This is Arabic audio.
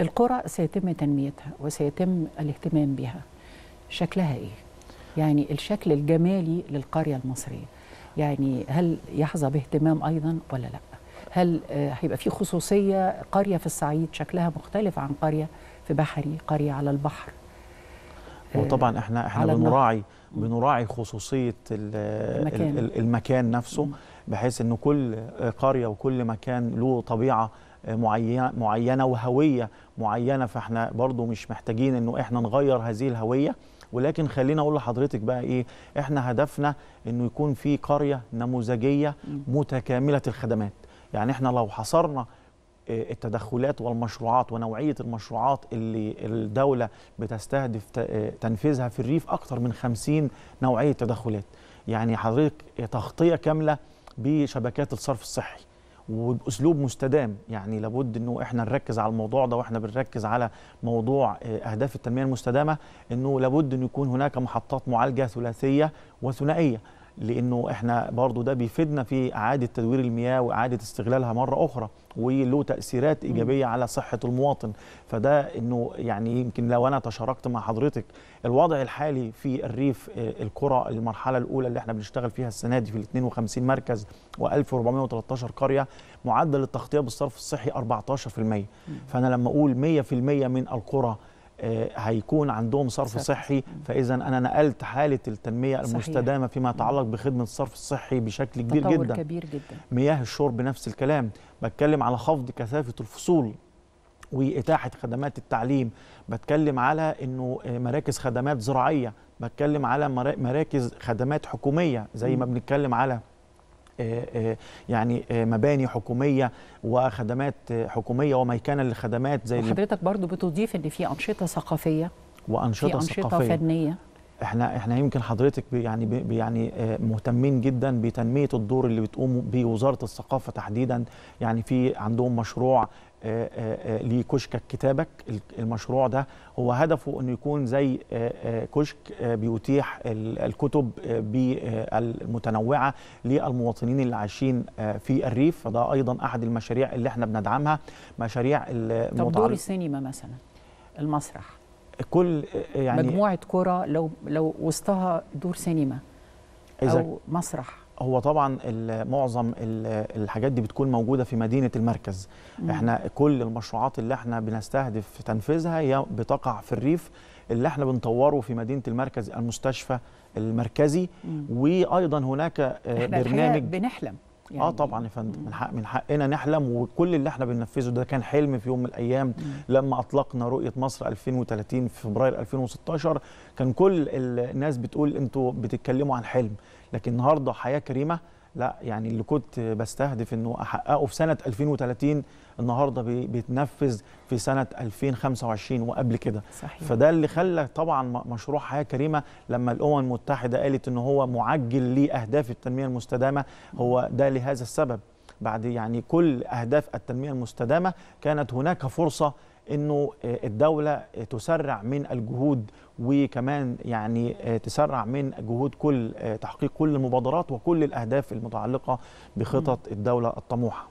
القرى سيتم تنميتها وسيتم الاهتمام بها شكلها ايه يعني الشكل الجمالي للقريه المصريه يعني هل يحظى باهتمام ايضا ولا لا هل آه، هيبقى في خصوصيه قريه في الصعيد شكلها مختلف عن قريه في بحري قريه على البحر آه، وطبعا احنا احنا بنراعي بنراعي خصوصيه المكان, المكان نفسه بحيث ان كل قريه وكل مكان له طبيعه معينه وهويه معينه فاحنا برضو مش محتاجين انه احنا نغير هذه الهويه ولكن خليني اقول لحضرتك بقى ايه احنا هدفنا انه يكون في قريه نموذجيه متكامله الخدمات يعني احنا لو حصرنا آه، التدخلات والمشروعات ونوعية المشروعات اللي الدولة بتستهدف آه، تنفيذها في الريف أكثر من 50 نوعية تدخلات يعني حضرتك تغطية كاملة بشبكات الصرف الصحي وباسلوب مستدام يعني لابد انه احنا نركز على الموضوع ده واحنا بنركز على موضوع آه، اهداف التنميه المستدامه انه لابد انه يكون هناك محطات معالجه ثلاثيه وثنائيه لانه احنا برضو ده بيفيدنا في اعاده تدوير المياه واعاده استغلالها مره اخرى وله تاثيرات ايجابيه على صحه المواطن فده انه يعني يمكن لو انا تشاركت مع حضرتك الوضع الحالي في الريف آه، القرى المرحله الاولى اللي احنا بنشتغل فيها السنه دي في ال 52 مركز و1413 قريه معدل التغطيه بالصرف الصحي 14% فانا لما اقول 100% من القرى آه، هيكون عندهم صرف صحي فاذا انا نقلت حاله التنميه صحيح. المستدامه فيما يتعلق بخدمه الصرف الصحي بشكل كبير جدا كبير جدا مياه الشرب نفس الكلام بتكلم على خفض كثافه الفصول واتاحه خدمات التعليم بتكلم على انه آه، مراكز خدمات زراعيه بتكلم على مراكز خدمات حكوميه زي ما بنتكلم على آه، آه، يعني آه، مباني حكوميه وخدمات حكوميه وميكنه للخدمات زي وحضرتك برضو بتضيف ان في انشطه ثقافيه وانشطه في انشطه ثقافية. فنيه احنا احنا يمكن حضرتك يعني يعني آه، مهتمين جدا بتنميه الدور اللي بتقوم بيه وزاره الثقافه تحديدا يعني في عندهم مشروع آه، آه، لكشكك كتابك المشروع ده هو هدفه انه يكون زي كشك بيتيح الكتب المتنوعه للمواطنين اللي عايشين في الريف فده ايضا احد المشاريع اللي احنا بندعمها مشاريع المتعلقه طب دور السينما مثلا المسرح كل يعني مجموعه كره لو لو وسطها دور سينما او مسرح هو طبعا معظم الحاجات دي بتكون موجوده في مدينه المركز مم. احنا كل المشروعات اللي احنا بنستهدف في تنفيذها هي بتقع في الريف اللي احنا بنطوره في مدينه المركز المستشفى المركزي مم. وايضا هناك آه، احنا برنامج بنحلم يعني اه طبعا يا فندم من حق من حقنا نحلم وكل اللي احنا بننفذه ده كان حلم في يوم من الايام مم. لما اطلقنا رؤيه مصر 2030 في فبراير 2016 كان كل الناس بتقول انتوا بتتكلموا عن حلم لكن النهارده حياه كريمه لا يعني اللي كنت بستهدف انه احققه في سنه 2030 النهارده بيتنفذ في سنه 2025 وقبل كده صحيح. فده اللي خلى طبعا مشروع حياه كريمه لما الامم المتحده قالت ان هو معجل لاهداف التنميه المستدامه هو ده لهذا السبب بعد يعني كل اهداف التنميه المستدامه كانت هناك فرصه انه آه، الدوله آه، تسرع من الجهود وكمان يعني آه، تسرع من جهود كل تحقيق كل المبادرات وكل الاهداف المتعلقه بخطط الدوله الطموحه